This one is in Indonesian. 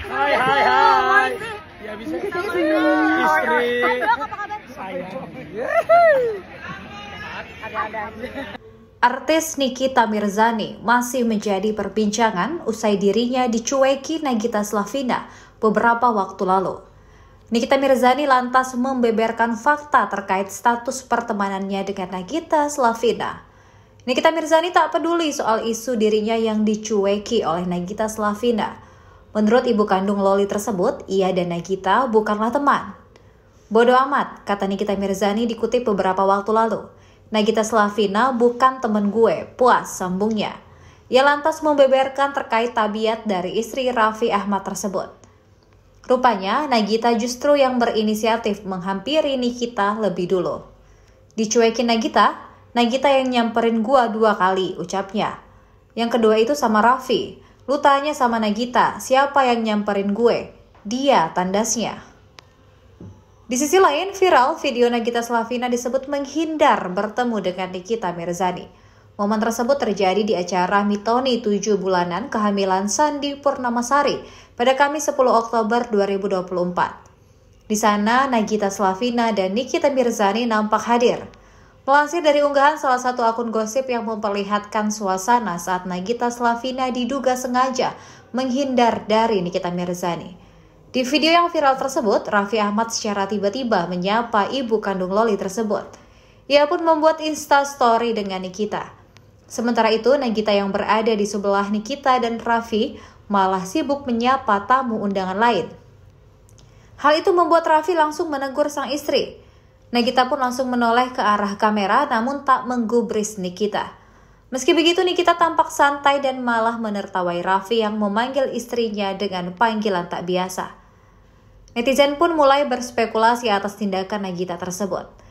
Hai hai hai. Oh, ya bisa istri saya. Ada-ada. Artis Nikita Mirzani masih menjadi perbincangan usai dirinya dicueki Nagita Slavina beberapa waktu lalu. Nikita Mirzani lantas membeberkan fakta terkait status pertemanannya dengan Nagita Slavina. Nikita Mirzani tak peduli soal isu dirinya yang dicueki oleh Nagita Slavina. Menurut ibu kandung Loli tersebut, ia dan Nagita bukanlah teman. Bodoh amat, kata Nikita Mirzani dikutip beberapa waktu lalu. Nagita Slavina bukan temen gue, puas sambungnya. Ia lantas membeberkan terkait tabiat dari istri Raffi Ahmad tersebut. Rupanya, Nagita justru yang berinisiatif menghampiri Nikita lebih dulu. Dicuekin Nagita, Nagita yang nyamperin gua dua kali, ucapnya. Yang kedua itu sama Raffi. Lu tanya sama Nagita, siapa yang nyamperin gue? Dia tandasnya. Di sisi lain, viral video Nagita Slavina disebut menghindar bertemu dengan Nikita Mirzani. Momen tersebut terjadi di acara Mitoni 7 bulanan kehamilan Sandi Purnamasari pada Kamis 10 Oktober 2024. Di sana, Nagita Slavina dan Nikita Mirzani nampak hadir. Melansir dari unggahan salah satu akun gosip yang memperlihatkan suasana saat Nagita Slavina diduga sengaja menghindar dari Nikita Mirzani. Di video yang viral tersebut, Raffi Ahmad secara tiba-tiba menyapa ibu kandung Loli tersebut. Ia pun membuat instastory dengan Nikita. Sementara itu, Nagita yang berada di sebelah Nikita dan Raffi malah sibuk menyapa tamu undangan lain. Hal itu membuat Raffi langsung menegur sang istri. Nagita pun langsung menoleh ke arah kamera namun tak menggubris Nikita. Meski begitu Nikita tampak santai dan malah menertawai Raffi yang memanggil istrinya dengan panggilan tak biasa. Netizen pun mulai berspekulasi atas tindakan Nagita tersebut.